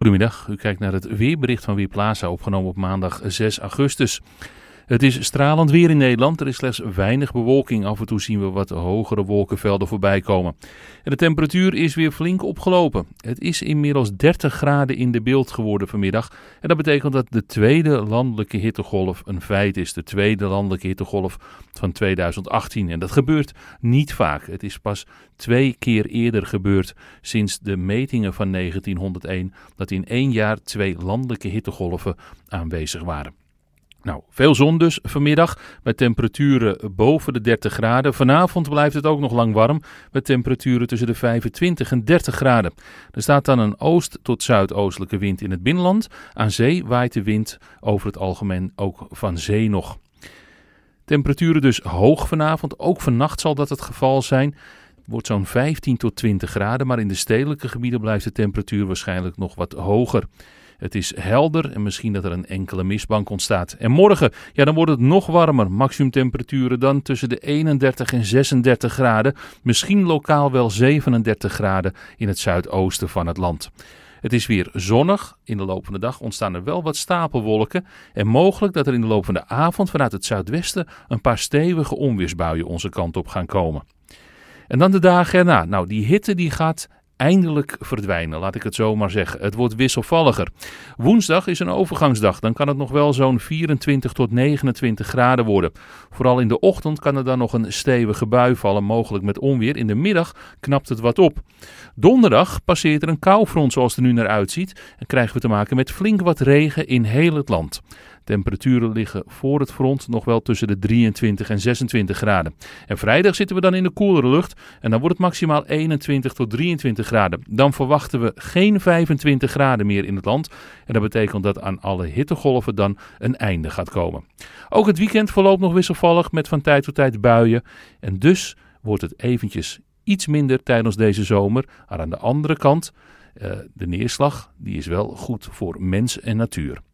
Goedemiddag, u kijkt naar het weerbericht van Weerplaza, opgenomen op maandag 6 augustus. Het is stralend weer in Nederland. Er is slechts weinig bewolking. Af en toe zien we wat hogere wolkenvelden voorbij komen. En de temperatuur is weer flink opgelopen. Het is inmiddels 30 graden in de beeld geworden vanmiddag. En dat betekent dat de tweede landelijke hittegolf een feit is. De tweede landelijke hittegolf van 2018. En dat gebeurt niet vaak. Het is pas twee keer eerder gebeurd sinds de metingen van 1901 dat in één jaar twee landelijke hittegolven aanwezig waren. Nou, veel zon dus vanmiddag met temperaturen boven de 30 graden. Vanavond blijft het ook nog lang warm met temperaturen tussen de 25 en 30 graden. Er staat dan een oost- tot zuidoostelijke wind in het binnenland. Aan zee waait de wind over het algemeen ook van zee nog. Temperaturen dus hoog vanavond. Ook vannacht zal dat het geval zijn wordt zo'n 15 tot 20 graden, maar in de stedelijke gebieden blijft de temperatuur waarschijnlijk nog wat hoger. Het is helder en misschien dat er een enkele mistbank ontstaat. En morgen, ja, dan wordt het nog warmer. Maximumtemperaturen dan tussen de 31 en 36 graden. Misschien lokaal wel 37 graden in het zuidoosten van het land. Het is weer zonnig. In de loop van de dag ontstaan er wel wat stapelwolken. En mogelijk dat er in de loop van de avond vanuit het zuidwesten een paar stevige onweersbuien onze kant op gaan komen. En dan de dagen erna. Nou, die hitte die gaat eindelijk verdwijnen, laat ik het zo maar zeggen. Het wordt wisselvalliger. Woensdag is een overgangsdag, dan kan het nog wel zo'n 24 tot 29 graden worden. Vooral in de ochtend kan er dan nog een stevige bui vallen, mogelijk met onweer. In de middag knapt het wat op. Donderdag passeert er een koufront zoals het er nu naar uitziet en krijgen we te maken met flink wat regen in heel het land. Temperaturen liggen voor het front nog wel tussen de 23 en 26 graden. En vrijdag zitten we dan in de koelere lucht en dan wordt het maximaal 21 tot 23 graden. Dan verwachten we geen 25 graden meer in het land. En dat betekent dat aan alle hittegolven dan een einde gaat komen. Ook het weekend verloopt nog wisselvallig met van tijd tot tijd buien. En dus wordt het eventjes iets minder tijdens deze zomer. Maar aan de andere kant, eh, de neerslag die is wel goed voor mens en natuur.